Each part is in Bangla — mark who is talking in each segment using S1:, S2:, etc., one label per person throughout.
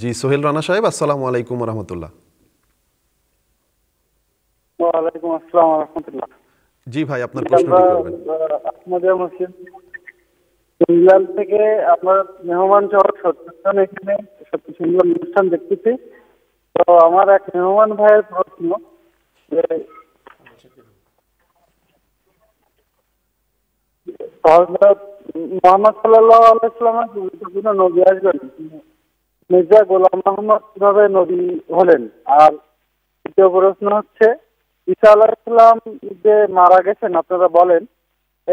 S1: জি সোহেল রানা সাহেব আসসালামু আলাইকুম রহমতুল্লাহ জি ভাই আপনার ইংল্যান্ড থেকে মেহমান সহ সত্যজন এখানে অনুষ্ঠান দেখতেছি তো আমার এক মেহমান ভাইয়ের প্রশ্ন যে মোহাম্মদ সাল্লাহ আলাইসলামের নবী আসবেন মির্জা গোলাম মোহাম্মদ কিভাবে নবী হলেন আর দ্বিতীয় প্রশ্ন হচ্ছে ঈসা ইসলাম যে মারা গেছেন আপনারা বলেন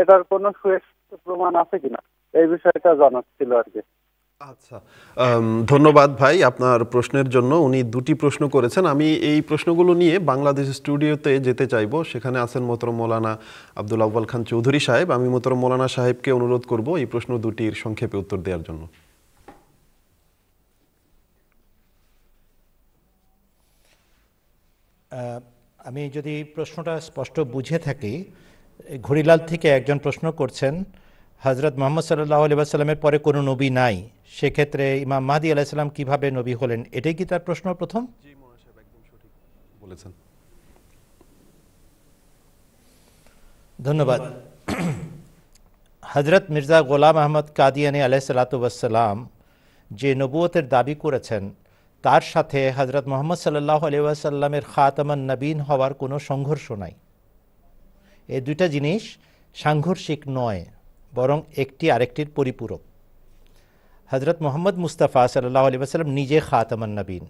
S1: এটার কোন সুস্পষ্ট প্রমাণ আছে কিনা এই বিষয়টা জানার ছিল আর কি আচ্ছা ধন্যবাদ ভাই আপনার প্রশ্নের জন্য উনি দুটি প্রশ্ন করেছেন আমি এই প্রশ্নগুলো নিয়ে বাংলাদেশ স্টুডিওতে যেতে চাইব সেখানে আছেন মোতরম মৌলানা আব্দুল আব্বাল খান চৌধুরী সাহেব আমি মোতরম মৌলানা সাহেবকে অনুরোধ করব এই প্রশ্ন দুটির সংক্ষেপে উত্তর দেওয়ার জন্য আমি যদি প্রশ্নটা স্পষ্ট বুঝে থাকি ঘড়িলাল থেকে একজন প্রশ্ন করছেন হজরত মোহাম্মদ সাল্লাহ আলিবাসাল্লামের পরে কোনো নবী নাই সেক্ষেত্রে ইমাম মাহাদি আলাইসাল্লাম কিভাবে নবী হলেন এটাই কি তার প্রশ্ন প্রথম বলেছেন ধন্যবাদ হজরত মির্জা গোলাম আহমদ কাদিয়ানি আলাহ যে নবুয়তের দাবি করেছেন তার সাথে হজরত মোহাম্মদ সাল্লাহ আলিয়াসাল্লামের খাতামান নবীন হওয়ার কোনো সংঘর্ষ নাই এই দুইটা জিনিস সাংঘর্ষিক নয় বরং একটি আরেকটির পরিপূরক হজরত মোহাম্মদ মুস্তাফা সাল্লাহ আলি নিজে খাতামান নবীন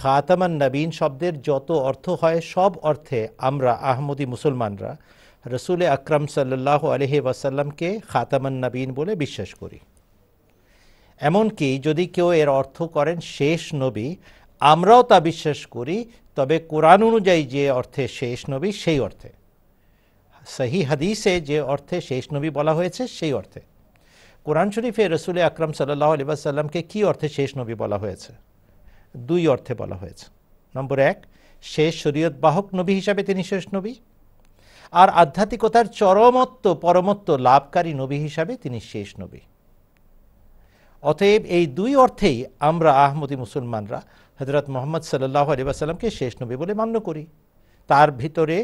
S1: খাতামান নবীন শব্দের যত অর্থ হয় সব অর্থে আমরা আহমদি মুসলমানরা রসুল আকরাম সাল্লাহ আলহি ওয়াসাল্লামকে খাতামান নবীন বলে বিশ্বাস করি এমনকি যদি কেউ এর অর্থ করেন শেষ নবী আমরাও তা বিশ্বাস করি তবে কোরআন অনুযায়ী যে অর্থে শেষ নবী সেই অর্থে সহি হাদিসে যে অর্থে শেষ নবী বলা হয়েছে সেই অর্থে কোরআন শরীফে রসুল আকরম সাল্লাহ আলিবাসাল্লামকে কী অর্থে শেষ নবী বলা হয়েছে দুই অর্থে বলা হয়েছে নম্বর এক শেষ শরীয়ত বাহক নবী হিসাবে তিনি শেষ নবী আর আধ্যাত্মিকতার চরমত্ব পরমত্ব লাভকারী নবী হিসাবে তিনি শেষ নবী অতএব এই দুই অর্থেই আমরা আহমদি মুসলমানরা হজরত মোহাম্মদ সাল্লাহ আলিবাসাল্লামকে শেষ নবী বলে মান্য করি তার ভিতরে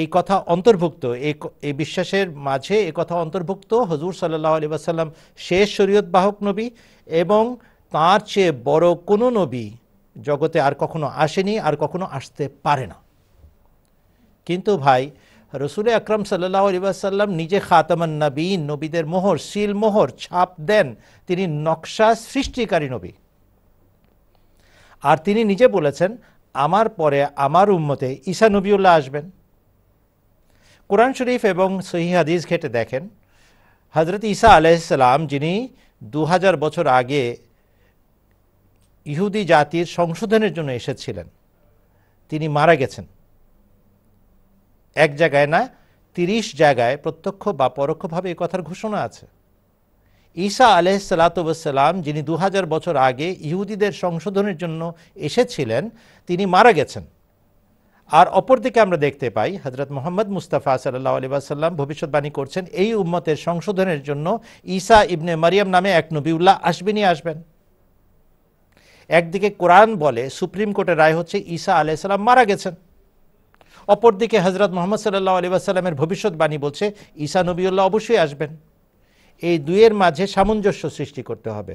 S1: এই কথা অন্তর্ভুক্ত এই বিশ্বাসের মাঝে এ কথা অন্তর্ভুক্ত হজুর সাল্লাহ আলি আসাল্লাম শেষ শরীয়ত বাহক নবী এবং তার চেয়ে বড় কোনো নবী জগতে আর কখনো আসেনি আর কখনো আসতে পারে না কিন্তু ভাই রসুল আকরম সাল্লাহ আলিবাসাল্লাম নিজে খাতামান নবীন নবীদের মোহর শিল মোহর ছাপ দেন তিনি নকশা সৃষ্টিকারী নবী আর তিনি নিজে বলেছেন আমার পরে আমার উম্মতে ঈসা নবীউল্লাহ আসবেন কোরআন শরীফ এবং সহি হাদিস ঘেটে দেখেন হজরত ঈসা আলাইসাল্লাম যিনি দু বছর আগে ইহুদি জাতির সংশোধনের জন্য এসেছিলেন তিনি মারা গেছেন এক জায়গায় না তিরিশ জায়গায় প্রত্যক্ষ বা পরোক্ষভাবে এ কথার ঘোষণা আছে ঈসা আলহ সালাতাম যিনি দু বছর আগে ইহুদিদের সংশোধনের জন্য এসেছিলেন তিনি মারা গেছেন আর অপরদিকে আমরা দেখতে পাই হজরত মোহাম্মদ মুস্তাফা সাল্লাহ আলিবাসাল্লাম ভবিষ্যৎবাণী করছেন এই উম্মতের সংশোধনের জন্য ঈসা ইবনে মারিয়াম নামে এক নবীউল্লাহ আসবেনই আসবেন একদিকে কোরআন বলে সুপ্রিম কোর্টের রায় হচ্ছে ঈসা আলাইসাল্লাম মারা গেছেন অপরদিকে হজরত মোহাম্মদ সাল্লাহ আলী আসাল্লামের ভবিষ্যৎবাণী বলছে ঈসা নবীল্লাহ অবশ্যই আসবেন এই দুয়ের মাঝে সামঞ্জস্য সৃষ্টি করতে হবে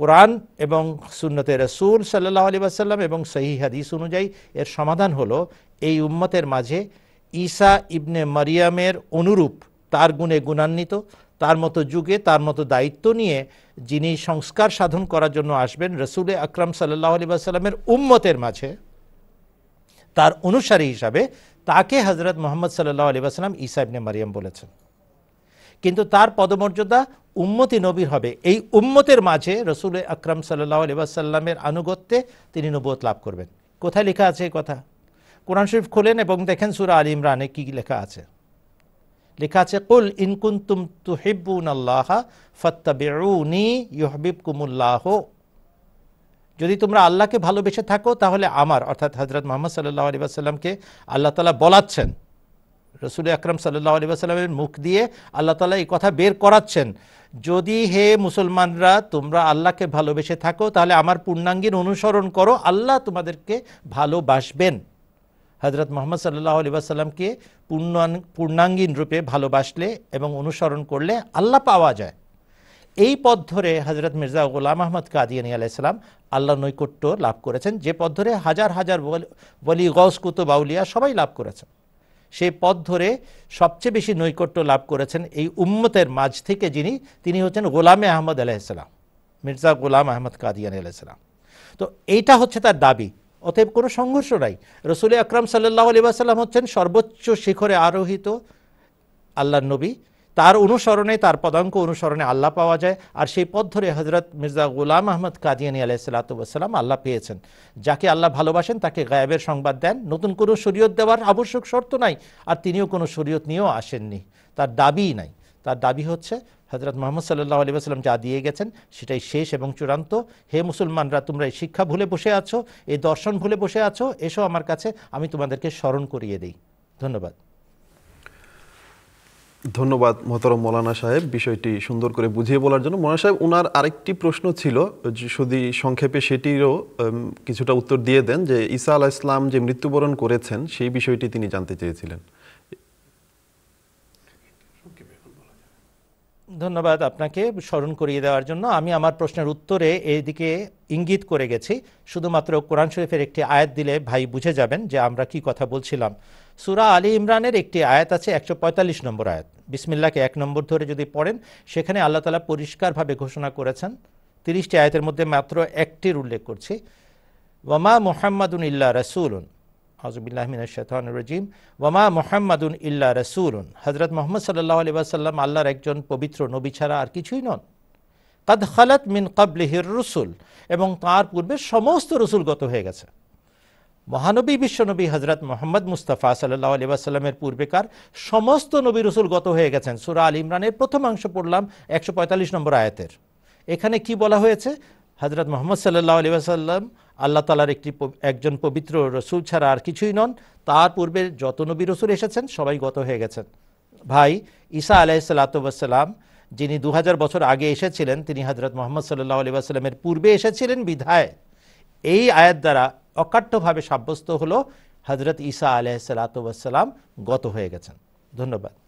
S1: কোরআন এবং সুন্নতে রসুল সাল্লাহ আলী আসাল্লাম এবং সহি হাদিস অনুযায়ী এর সমাধান হলো এই উম্মতের মাঝে ঈসা ইবনে মারিয়ামের অনুরূপ তার গুণে গুণান্বিত তার মতো যুগে তার মতো দায়িত্ব নিয়ে যিনি সংস্কার সাধন করার জন্য আসবেন রসুল আকরাম সাল্লাহ আলী আসাল্লামের উম্মতের মাঝে তার অনুসারী হিসাবে তাকে হজরত মোহাম্মদ সাল্লাহ আলী আসসালাম ইসা ইবনে মারিয়াম বলেছেন কিন্তু তার পদমর্যাদা উম্মতি নবীর হবে এই উম্মতের মাঝে রসুল আকরাম সাল্লাহ আলিবাসাল্লামের আনুগত্যে তিনি নবত লাভ করবেন কোথায় লেখা আছে এই কথা কোরআন শরীফ খোলেন এবং দেখেন সুরা আলী ইমরানে কী লেখা আছে লেখা আছে কুল ইনকুন্তুম তুহিবুন আল্লাহ ফত্তাবিউনি ইউহবিব কুমুল্লাহ যদি তোমরা আল্লাহকে ভালোবেসে থাকো তাহলে আমার অর্থাৎ হজরত মোহাম্মদ সাল্লাহ আলী আসাল্লামকে আল্লাহ তালা বলাচ্ছেন রসুল আকরম সাল্লাহ আলী আসাল্লামের মুখ দিয়ে আল্লাহ তালা এই কথা বের করাচ্ছেন যদি হে মুসলমানরা তোমরা আল্লাহকে ভালোবেসে থাকো তাহলে আমার পূর্ণাঙ্গীর অনুসরণ করো আল্লাহ তোমাদেরকে ভালোবাসবেন হজরত মোহাম্মদ সাল্লাহ আলী আসাল্লামকে পূর্ণাঙ্গীন রূপে ভালোবাসলে এবং অনুসরণ করলে আল্লাহ পাওয়া যায় এই পথ ধরে হজরত মির্জা গোলাম আহমদ কাদিয়ানি আলাইসালাম আল্লাহ নৈকট্য লাভ করেছেন যে পথ ধরে হাজার হাজার বলি গস কুতো বাউলিয়া সবাই লাভ করেছেন সেই পথ ধরে সবচেয়ে বেশি নৈকট্য লাভ করেছেন এই উম্মতের মাঝ থেকে যিনি তিনি হচ্ছেন গোলামে আহমদ আলাইসালাম মির্জা গোলাম আহমদ কাদিয়ানি আলাইসালাম তো এইটা হচ্ছে তার দাবি অতএব কোনো সংঘর্ষ নাই রসুল আকরাম সাল্লাহ আলী হচ্ছেন সর্বোচ্চ শিখরে আরোহিত আল্লাহ নবী তার অনুসরণে তার পদাঙ্ক অনুসরণে আল্লাহ পাওয়া যায় আর সেই পথ ধরে হজরত মির্জা গুলাম আহমদ কাদিয়ানী আলাহ সাল্লাতুসাল্লাম আল্লাহ পেয়েছেন যাকে আল্লাহ ভালোবাসেন তাকে গায়েবের সংবাদ দেন নতুন কোনো শরীয়ত দেওয়ার আবশ্যক শর্ত নাই আর তিনিও কোনো শরীয়ত নিয়েও আসেননি তার দাবিই নাই তার দাবি হচ্ছে হজরত মোহাম্মদ সাল্লাহ আলী আসলাম যা দিয়ে গেছেন সেটাই শেষ এবং চূড়ান্ত হে মুসলমানরা তোমরা এই শিক্ষা ভুলে বসে আছো এই দর্শন ভুলে বসে আছো এসো আমার কাছে আমি তোমাদেরকে স্মরণ করিয়ে দিই ধন্যবাদ ধন্যবাদ মহতরম মৌলানা সাহেব বিষয়টি সুন্দর করে বুঝিয়ে বলার জন্য মৌলানা সাহেব ওনার আরেকটি প্রশ্ন ছিল যদি সংক্ষেপে সেটিরও কিছুটা উত্তর দিয়ে দেন যে ঈসা আলাহ ইসলাম যে মৃত্যুবরণ করেছেন সেই বিষয়টি তিনি জানতে চেয়েছিলেন ধন্যবাদ আপনাকে স্মরণ করিয়ে দেওয়ার জন্য আমি আমার প্রশ্নের উত্তরে এদিকে ইঙ্গিত করে গেছি শুধুমাত্র কোরআন শরীফের একটি আয়াত দিলে ভাই বুঝে যাবেন যে আমরা কি কথা বলছিলাম সুরা আলী ইমরানের একটি আয়াত আছে একশো পঁয়তাল্লিশ নম্বর আয়াত বিসমিল্লাকে এক নম্বর ধরে যদি পড়েন সেখানে আল্লাহ তালা পরিষ্কারভাবে ঘোষণা করেছেন তিরিশটি আয়াতের মধ্যে মাত্র একটির উল্লেখ করছি ওয়ামা মোহাম্মদ ইল্লা রাসুলুন আজবিল্লাহমিনাশানরজিম ওমা মোহাম্মদুন ইল্লা রসুলুন হজরত মোহাম্মদ সাল্লাহ আলি আল্লাহর একজন পবিত্র নবী ছাড়া আর কিছুই নন কাদ খালাত মিন কাবলিহির রসুল এবং তার পূর্বে সমস্ত রসুলগত হয়ে গেছে মহানবী বিশ্বনবী হজরত মোহাম্মদ মুস্তাফা সাল্লাহ আলি আসাল্লামের পূর্বেকার সমস্ত নবী রসুল গত হয়ে গেছেন সুরা আল ইমরানের প্রথম অংশ পড়লাম একশো নম্বর আয়াতের এখানে কি বলা হয়েছে হজরত মোহাম্মদ সাল্লাহ আলী আসাল্লাম আল্লাহ তালার একটি একজন পবিত্র রসুল ছাড়া আর কিছুই নন তার পূর্বে যত নবী রসুল এসেছেন সবাই গত হয়ে গেছেন ভাই ঈসা আলাহ সাল্লাতাম যিনি দু বছর আগে এসেছিলেন তিনি হজরত মোহাম্মদ সাল্লাহ আলী আসাল্লামের পূর্বে এসেছিলেন বিধায় এই আয়াত দ্বারা অকাট্যভাবে সাব্যস্ত হলো হজরত ঈসা আলাহ সাল্লাতাম গত হয়ে গেছেন ধন্যবাদ